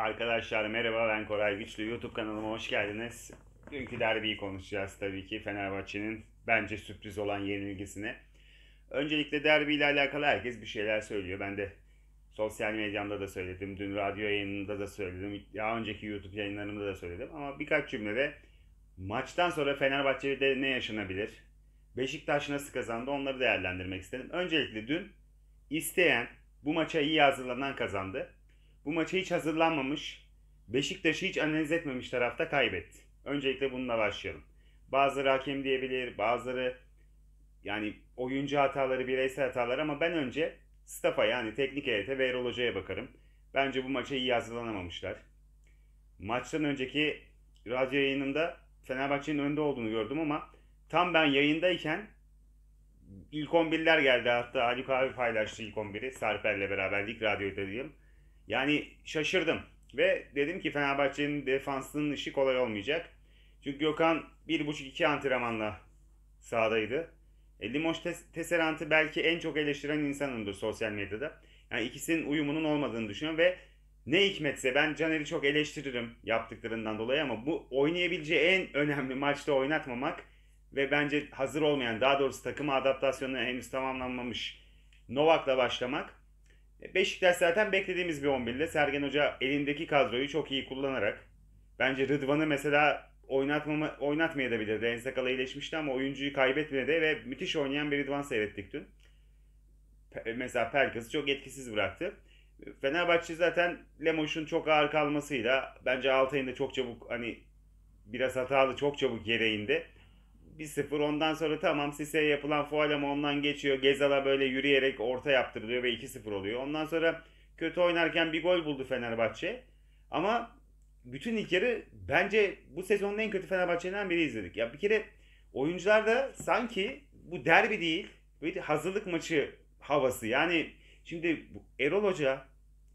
Arkadaşlar merhaba ben Koray Güçlü. YouTube kanalıma hoş geldiniz. Dünkü derbiyi konuşacağız tabii ki. Fenerbahçe'nin bence sürpriz olan yenilgisini. Öncelikle derbi ile alakalı herkes bir şeyler söylüyor. Ben de sosyal medyamda da söyledim. Dün radyo yayınında da söyledim. Daha önceki YouTube yayınlarımda da söyledim. Ama birkaç cümlede maçtan sonra Fenerbahçe'de ne yaşanabilir? Beşiktaş nasıl kazandı onları değerlendirmek istedim. Öncelikle dün isteyen bu maça iyi hazırlanan kazandı. Bu maça hiç hazırlanmamış, Beşiktaş'ı hiç analiz etmemiş tarafta kaybetti. Öncelikle bununla başlayalım. Bazıları hakem diyebilir, bazıları yani oyuncu hataları, bireysel hatalar ama ben önce stafa yani teknik heyete ve Erol Hoca'ya bakarım. Bence bu maça iyi hazırlanamamışlar. Maçtan önceki radyo yayınında Fenerbahçe'nin önde olduğunu gördüm ama tam ben yayındayken ilk 11'ler geldi. Hatta Haluk abi paylaştı ilk 11'i. Sarper'le beraber ilk radyoda diyeyim. Yani şaşırdım. Ve dedim ki Fenerbahçe'nin defansının işi kolay olmayacak. Çünkü Gökhan 1.5-2 antrenmanla sahadaydı. E, Limoş Tesserant'ı belki en çok eleştiren insanımdır sosyal medyada. Yani ikisinin uyumunun olmadığını düşünüyorum ve ne hikmetse ben Caner'i çok eleştiririm yaptıklarından dolayı ama bu oynayabileceği en önemli maçta oynatmamak ve bence hazır olmayan daha doğrusu takıma adaptasyonu henüz tamamlanmamış Novak'la başlamak Beşiktaş zaten beklediğimiz bir 11'de. Sergen Hoca elindeki kadroyu çok iyi kullanarak. Bence Rıdvan'ı mesela oynatmama, oynatmayabilirdi. En sakala iyileşmişti ama oyuncuyu kaybetmedi ve müthiş oynayan bir Rıdvan seyrettik dün. mesela Perkins çok etkisiz bıraktı. Fenerbahçe zaten Lemoş'un çok ağır kalmasıyla bence Altay'ın da çok çabuk hani biraz hatalı çok çabuk yere indi. 1-0 ondan sonra tamam Sise'ye yapılan faul ama ondan geçiyor. Gezal'a böyle yürüyerek orta yaptırılıyor ve 2-0 oluyor. Ondan sonra kötü oynarken bir gol buldu Fenerbahçe. Ama bütün ilk yarı bence bu sezonun en kötü Fenerbahçe'den biri izledik. Ya bir kere oyuncular da sanki bu derbi değil bir hazırlık maçı havası. Yani şimdi Erol Hoca,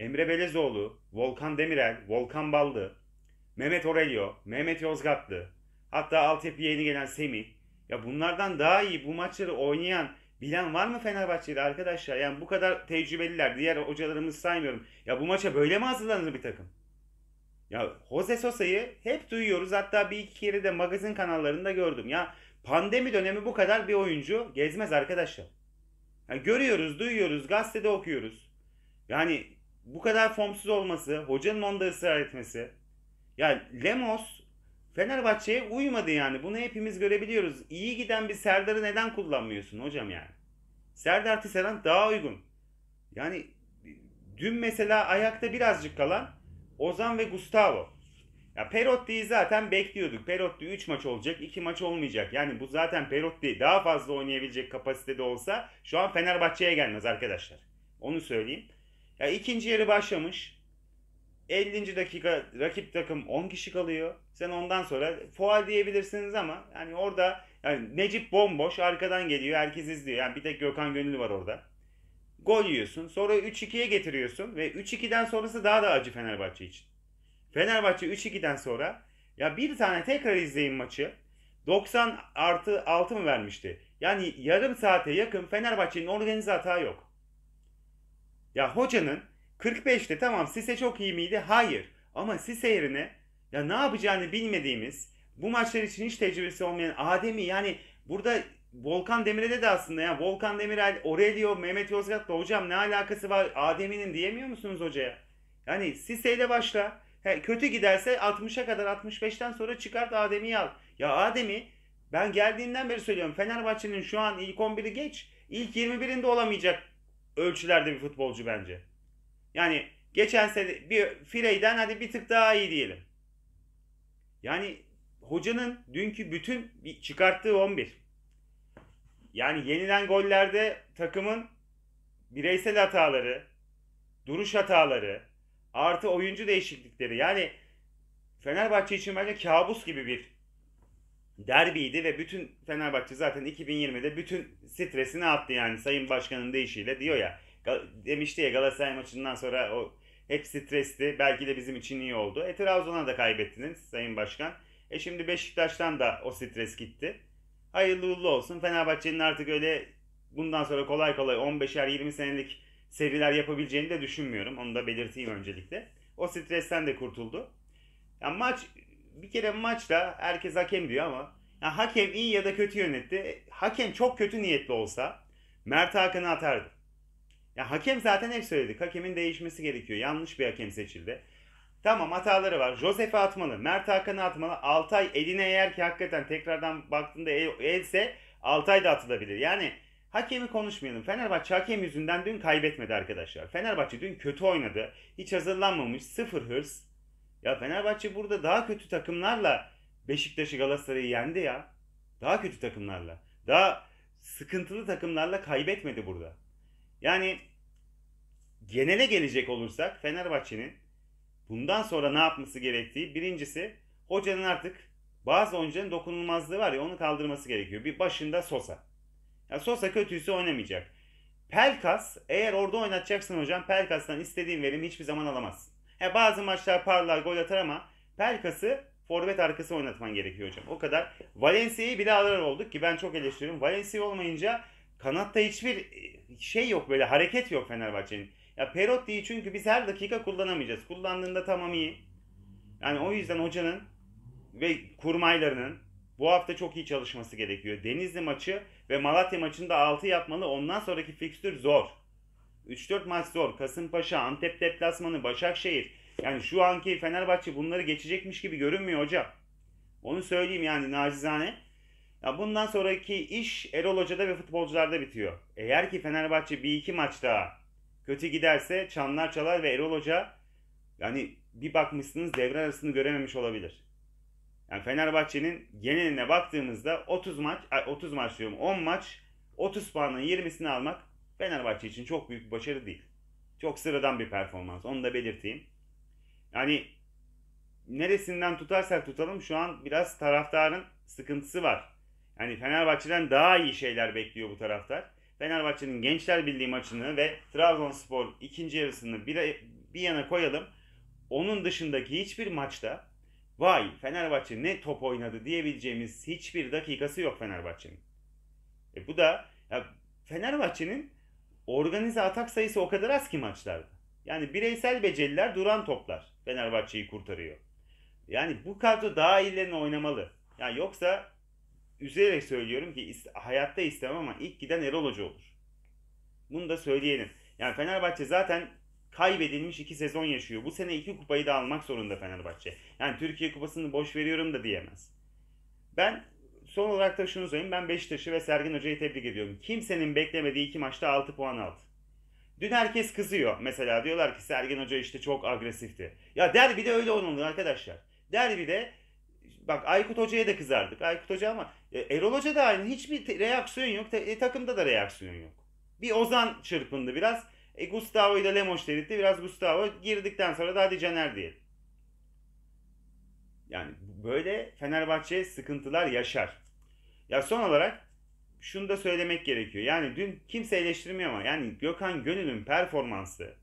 Emre Belezoğlu, Volkan Demirel, Volkan Baldı, Mehmet Aurelio, Mehmet Yozgatlı, Hatta altyapıya yeni gelen Semi. Ya bunlardan daha iyi bu maçları oynayan bilen var mı Fenerbahçe'de arkadaşlar? Yani bu kadar tecrübeliler. Diğer hocalarımız saymıyorum. Ya bu maça böyle mi hazırlanır bir takım? Ya Jose Sosa'yı hep duyuyoruz. Hatta bir iki kere de magazin kanallarında gördüm. Ya pandemi dönemi bu kadar bir oyuncu gezmez arkadaşlar. Yani görüyoruz, duyuyoruz, gazetede okuyoruz. Yani bu kadar formsuz olması, hocanın onda ısrar etmesi. Yani Lemos Fenerbahçe'ye uymadı yani. Bunu hepimiz görebiliyoruz. İyi giden bir Serdar'ı neden kullanmıyorsun hocam yani? Serdar Tisserand daha uygun. Yani dün mesela ayakta birazcık kalan Ozan ve Gustavo. Ya Perotti'yi zaten bekliyorduk. Perotti 3 maç olacak, 2 maç olmayacak. Yani bu zaten Perotti daha fazla oynayabilecek kapasitede olsa şu an Fenerbahçe'ye gelmez arkadaşlar. Onu söyleyeyim. Ya ikinci yarı başlamış. 50. dakika rakip takım 10 kişi kalıyor. Sen ondan sonra fual diyebilirsiniz ama yani orada yani Necip bomboş arkadan geliyor herkes izliyor. Yani bir tek Gökhan Gönül var orada. Gol yiyorsun. Sonra 3-2'ye getiriyorsun ve 3-2'den sonrası daha da acı Fenerbahçe için. Fenerbahçe 3-2'den sonra ya bir tane tekrar izleyin maçı. 90 artı 6 mı vermişti? Yani yarım saate yakın Fenerbahçe'nin organize hata yok. Ya hocanın 45'te tamam Sise çok iyi miydi? Hayır. Ama Sise yerine ya ne yapacağını bilmediğimiz bu maçlar için hiç tecrübesi olmayan Adem'i yani burada Volkan Demirel'e de aslında ya Volkan Demirel, Aurelio, Mehmet Yozgat'la hocam ne alakası var Adem'inin diyemiyor musunuz hocaya? Yani Sise ile başla. He, kötü giderse 60'a kadar 65'ten sonra çıkart Adem'i al. Ya Adem'i ben geldiğinden beri söylüyorum Fenerbahçe'nin şu an ilk 11'i geç ilk 21'inde olamayacak ölçülerde bir futbolcu bence. Yani geçen sene bir Firey'den hadi bir tık daha iyi diyelim. Yani hocanın dünkü bütün çıkarttığı 11. Yani yenilen gollerde takımın bireysel hataları, duruş hataları, artı oyuncu değişiklikleri. Yani Fenerbahçe için bence kabus gibi bir derbiydi ve bütün Fenerbahçe zaten 2020'de bütün stresini attı yani Sayın Başkan'ın deyişiyle diyor ya demişti ya Galatasaray maçından sonra o hep stresti. Belki de bizim için iyi oldu. E Trabzon'a da kaybettiniz Sayın Başkan. E şimdi Beşiktaş'tan da o stres gitti. Hayırlı uğurlu olsun. Fenerbahçe'nin artık öyle bundan sonra kolay kolay 15'er 20 senelik seriler yapabileceğini de düşünmüyorum. Onu da belirteyim öncelikle. O stresten de kurtuldu. Yani maç bir kere maçta herkes hakem diyor ama yani hakem iyi ya da kötü yönetti. E, hakem çok kötü niyetli olsa Mert Hakan'ı atardı. Ya hakem zaten hep söyledik. Hakemin değişmesi gerekiyor. Yanlış bir hakem seçildi. Tamam hataları var. Josef'i atmalı. Mert Hakan'ı atmalı. Altay eline eğer ki hakikaten tekrardan baktığında else Altay da atılabilir. Yani hakemi konuşmayalım. Fenerbahçe hakem yüzünden dün kaybetmedi arkadaşlar. Fenerbahçe dün kötü oynadı. Hiç hazırlanmamış. Sıfır hırs. Ya Fenerbahçe burada daha kötü takımlarla Beşiktaş'ı Galatasaray'ı yendi ya. Daha kötü takımlarla. Daha sıkıntılı takımlarla kaybetmedi burada. Yani genele gelecek olursak Fenerbahçe'nin bundan sonra ne yapması gerektiği birincisi hocanın artık bazı oyuncuların dokunulmazlığı var ya onu kaldırması gerekiyor. Bir başında Sosa. Ya Sosa kötüyse oynamayacak. Pelkas eğer orada oynatacaksın hocam Pelkas'tan istediğin verimi hiçbir zaman alamazsın. Ya bazı maçlar parlar gol atar ama Pelkas'ı forvet arkası oynatman gerekiyor hocam. O kadar. Valencia'yı bile alır olduk ki ben çok eleştiriyorum. Valencia olmayınca kanatta hiçbir e, şey yok böyle hareket yok Fenerbahçe'nin. Ya Perotti'yi çünkü biz her dakika kullanamayacağız. Kullandığında tamam iyi. Yani o yüzden hocanın ve kurmaylarının bu hafta çok iyi çalışması gerekiyor. Denizli maçı ve Malatya maçında 6 yapmalı. Ondan sonraki fikstür zor. 3-4 maç zor. Kasımpaşa, Antep deplasmanı, Başakşehir. Yani şu anki Fenerbahçe bunları geçecekmiş gibi görünmüyor hoca. Onu söyleyeyim yani nacizane. Ya bundan sonraki iş Erol Hoca'da ve futbolcularda bitiyor. Eğer ki Fenerbahçe bir iki maç daha kötü giderse çanlar çalar ve Erol Hoca yani bir bakmışsınız devre arasını görememiş olabilir. Yani Fenerbahçe'nin geneline baktığımızda 30 maç 30 maç diyorum 10 maç 30 puanın 20'sini almak Fenerbahçe için çok büyük bir başarı değil. Çok sıradan bir performans. Onu da belirteyim. Yani neresinden tutarsak tutalım şu an biraz taraftarın sıkıntısı var. Yani Fenerbahçe'den daha iyi şeyler bekliyor bu taraftar. Fenerbahçe'nin Gençler Birliği maçını ve Trabzonspor ikinci yarısını bir, bir yana koyalım. Onun dışındaki hiçbir maçta vay Fenerbahçe ne top oynadı diyebileceğimiz hiçbir dakikası yok Fenerbahçe'nin. E bu da ya Fenerbahçe'nin organize atak sayısı o kadar az ki maçlarda. Yani bireysel beceriler duran toplar Fenerbahçe'yi kurtarıyor. Yani bu kadro daha iyilerini oynamalı. Yani yoksa üzülerek söylüyorum ki hayatta istemem ama ilk giden Erol Hoca olur. Bunu da söyleyelim. Yani Fenerbahçe zaten kaybedilmiş iki sezon yaşıyor. Bu sene iki kupayı da almak zorunda Fenerbahçe. Yani Türkiye kupasını boş veriyorum da diyemez. Ben son olarak da şunu söyleyeyim. Ben Beşiktaş'ı ve Sergin Hoca'yı tebrik ediyorum. Kimsenin beklemediği iki maçta 6 puan aldı. Dün herkes kızıyor. Mesela diyorlar ki Sergin Hoca işte çok agresifti. Ya derbi de öyle oynanır arkadaşlar. Derbi de bak Aykut Hoca'ya da kızardık. Aykut Hoca ama e, Erol Hoca da aynı. Hiçbir reaksiyon yok. E, takımda da reaksiyon yok. Bir Ozan çırpındı biraz. E, Gustavo ile Lemos dedirtti. Biraz Gustavo girdikten sonra da hadi Caner diyelim. Yani böyle Fenerbahçe sıkıntılar yaşar. Ya son olarak şunu da söylemek gerekiyor. Yani dün kimse eleştirmiyor ama yani Gökhan Gönül'ün performansı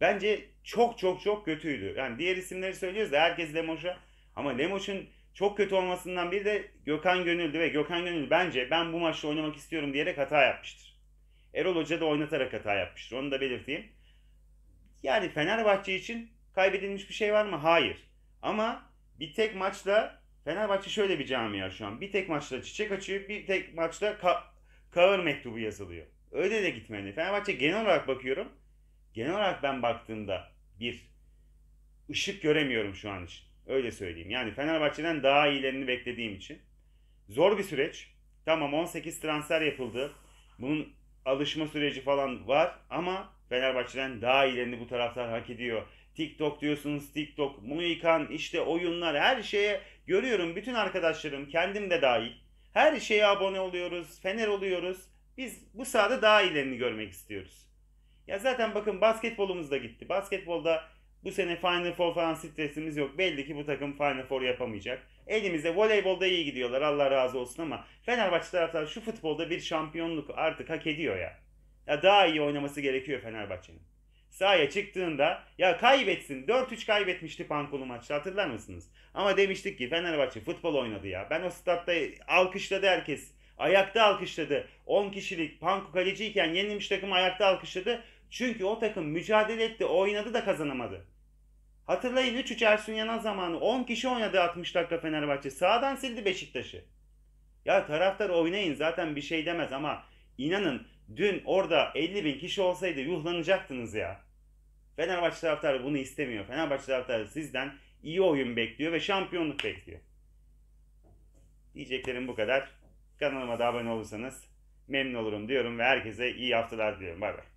bence çok çok çok kötüydü. Yani diğer isimleri söylüyoruz da herkes Lemoş'a ama Lemoş'un çok kötü olmasından biri de Gökhan Gönüldü ve Gökhan Gönül bence ben bu maçta oynamak istiyorum diyerek hata yapmıştır. Erol Hoca da oynatarak hata yapmıştır. Onu da belirteyim. Yani Fenerbahçe için kaybedilmiş bir şey var mı? Hayır. Ama bir tek maçla Fenerbahçe şöyle bir camia şu an. Bir tek maçla çiçek açıyor, bir tek maçla ka- kağır mektubu yazılıyor. Öyle de gitmeli. Fenerbahçe genel olarak bakıyorum. Genel olarak ben baktığımda bir ışık göremiyorum şu an için. Öyle söyleyeyim. Yani Fenerbahçe'den daha iyilerini beklediğim için. Zor bir süreç. Tamam 18 transfer yapıldı. Bunun alışma süreci falan var ama Fenerbahçe'den daha iyilerini bu taraftar hak ediyor. TikTok diyorsunuz TikTok, Muikan işte oyunlar her şeye görüyorum bütün arkadaşlarım kendim de dahil. Her şeye abone oluyoruz, fener oluyoruz. Biz bu sahada daha iyilerini görmek istiyoruz. Ya zaten bakın basketbolumuz da gitti. Basketbolda bu sene Final Four falan stresimiz yok. Belli ki bu takım Final Four yapamayacak. Elimizde voleybolda iyi gidiyorlar Allah razı olsun ama Fenerbahçe taraftar şu futbolda bir şampiyonluk artık hak ediyor ya. Ya daha iyi oynaması gerekiyor Fenerbahçe'nin. Sahaya çıktığında ya kaybetsin 4-3 kaybetmişti Pankolu maçta hatırlar mısınız? Ama demiştik ki Fenerbahçe futbol oynadı ya. Ben o statta alkışladı herkes. Ayakta alkışladı. 10 kişilik Panku kaleciyken yenilmiş takım ayakta alkışladı. Çünkü o takım mücadele etti, oynadı da kazanamadı. Hatırlayın 3-3 Ersun Yanal zamanı 10 kişi oynadı 60 dakika Fenerbahçe. Sağdan sildi Beşiktaş'ı. Ya taraftar oynayın zaten bir şey demez ama inanın dün orada 50 bin kişi olsaydı yuhlanacaktınız ya. Fenerbahçe taraftarı bunu istemiyor. Fenerbahçe taraftarı sizden iyi oyun bekliyor ve şampiyonluk bekliyor. Diyeceklerim bu kadar. Kanalıma da abone olursanız memnun olurum diyorum ve herkese iyi haftalar diliyorum. Bay bay.